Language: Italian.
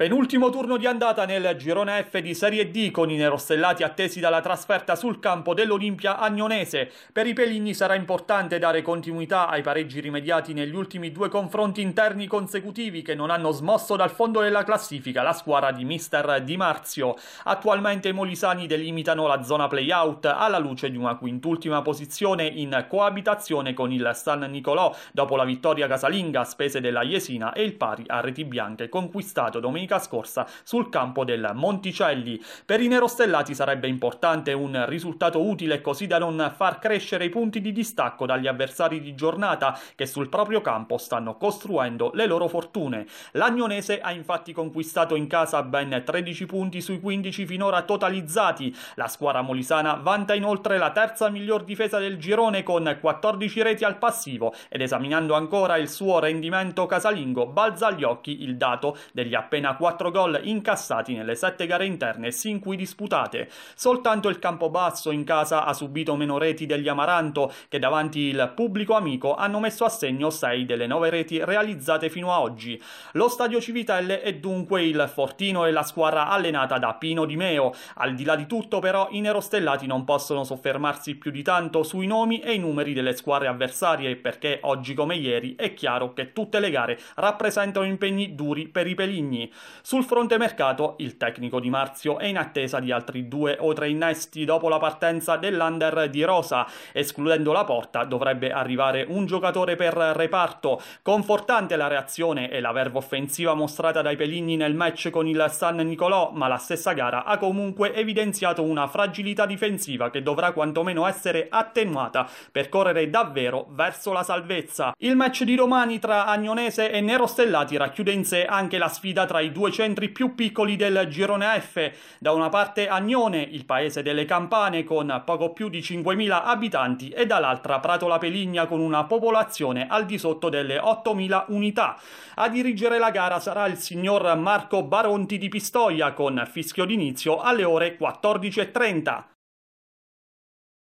Penultimo turno di andata nel girone F di Serie D con i nerostellati attesi dalla trasferta sul campo dell'Olimpia agnonese. Per i Peligni sarà importante dare continuità ai pareggi rimediati negli ultimi due confronti interni consecutivi che non hanno smosso dal fondo della classifica la squadra di mister Di Marzio. Attualmente i molisani delimitano la zona play-out alla luce di una quintultima posizione in coabitazione con il San Nicolò dopo la vittoria casalinga a spese della Jesina e il pari a reti bianche conquistato domenica domenica scorsa sul campo del Monticelli. Per i nerostellati sarebbe importante un risultato utile così da non far crescere i punti di distacco dagli avversari di giornata che sul proprio campo stanno costruendo le loro fortune. L'Agnonese ha infatti conquistato in casa ben 13 punti sui 15 finora totalizzati. La squadra molisana vanta inoltre la terza miglior difesa del girone con 14 reti al passivo ed esaminando ancora il suo rendimento casalingo balza agli occhi il dato degli appena 4 gol incassati nelle 7 gare interne sin qui disputate. Soltanto il Campobasso in casa ha subito meno reti degli Amaranto che davanti il pubblico amico hanno messo a segno 6 delle 9 reti realizzate fino a oggi. Lo stadio Civitelle è dunque il fortino e la squadra allenata da Pino Di Meo. Al di là di tutto però i nerostellati non possono soffermarsi più di tanto sui nomi e i numeri delle squadre avversarie perché oggi come ieri è chiaro che tutte le gare rappresentano impegni duri per i Peligni. Sul fronte mercato, il tecnico di Marzio è in attesa di altri due o tre innesti dopo la partenza dell'under di Rosa. Escludendo la porta, dovrebbe arrivare un giocatore per reparto. Confortante la reazione e la verve offensiva mostrata dai Pelini nel match con il San Nicolò, ma la stessa gara ha comunque evidenziato una fragilità difensiva che dovrà quantomeno essere attenuata per correre davvero verso la salvezza. Il match di domani tra Agnonese e Nerostellati racchiude in sé anche la sfida tra i due due centri più piccoli del girone F. Da una parte Agnone, il paese delle campane con poco più di 5.000 abitanti e dall'altra Pratola Peligna con una popolazione al di sotto delle 8.000 unità. A dirigere la gara sarà il signor Marco Baronti di Pistoia con fischio d'inizio alle ore 14.30.